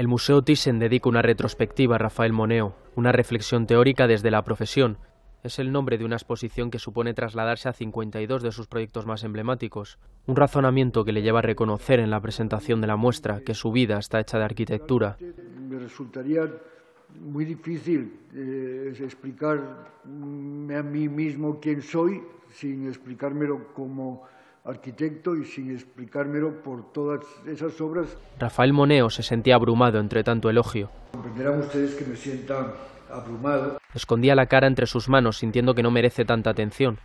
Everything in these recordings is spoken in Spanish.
El Museo Thyssen dedica una retrospectiva a Rafael Moneo, una reflexión teórica desde la profesión. Es el nombre de una exposición que supone trasladarse a 52 de sus proyectos más emblemáticos, un razonamiento que le lleva a reconocer en la presentación de la muestra que su vida está hecha de arquitectura. Me resultaría muy difícil eh, explicarme a mí mismo quién soy sin explicármelo como arquitecto y sin explicármelo por todas esas obras. Rafael Moneo se sentía abrumado entre tanto elogio. Comprenderán ustedes que me sienta abrumado. Escondía la cara entre sus manos sintiendo que no merece tanta atención.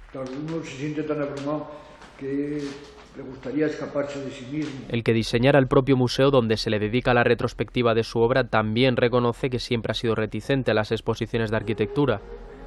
se siente tan abrumado que le gustaría escaparse de sí mismo. El que diseñara el propio museo donde se le dedica la retrospectiva de su obra también reconoce que siempre ha sido reticente a las exposiciones de arquitectura.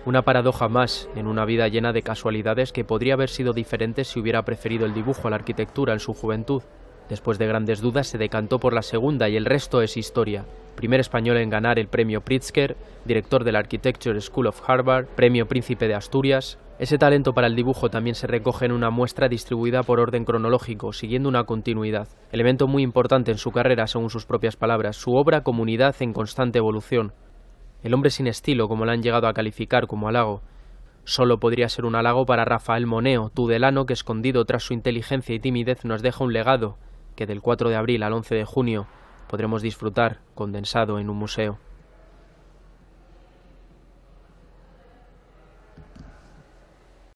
Una paradoja más en una vida llena de casualidades que podría haber sido diferente si hubiera preferido el dibujo a la arquitectura en su juventud. Después de grandes dudas se decantó por la segunda y el resto es historia. Primer español en ganar el premio Pritzker, director de la Architecture School of Harvard, premio Príncipe de Asturias. Ese talento para el dibujo también se recoge en una muestra distribuida por orden cronológico, siguiendo una continuidad. Elemento muy importante en su carrera, según sus propias palabras, su obra comunidad en constante evolución el hombre sin estilo, como la han llegado a calificar como halago. Solo podría ser un halago para Rafael Moneo, tudelano que escondido tras su inteligencia y timidez nos deja un legado que del 4 de abril al 11 de junio podremos disfrutar condensado en un museo.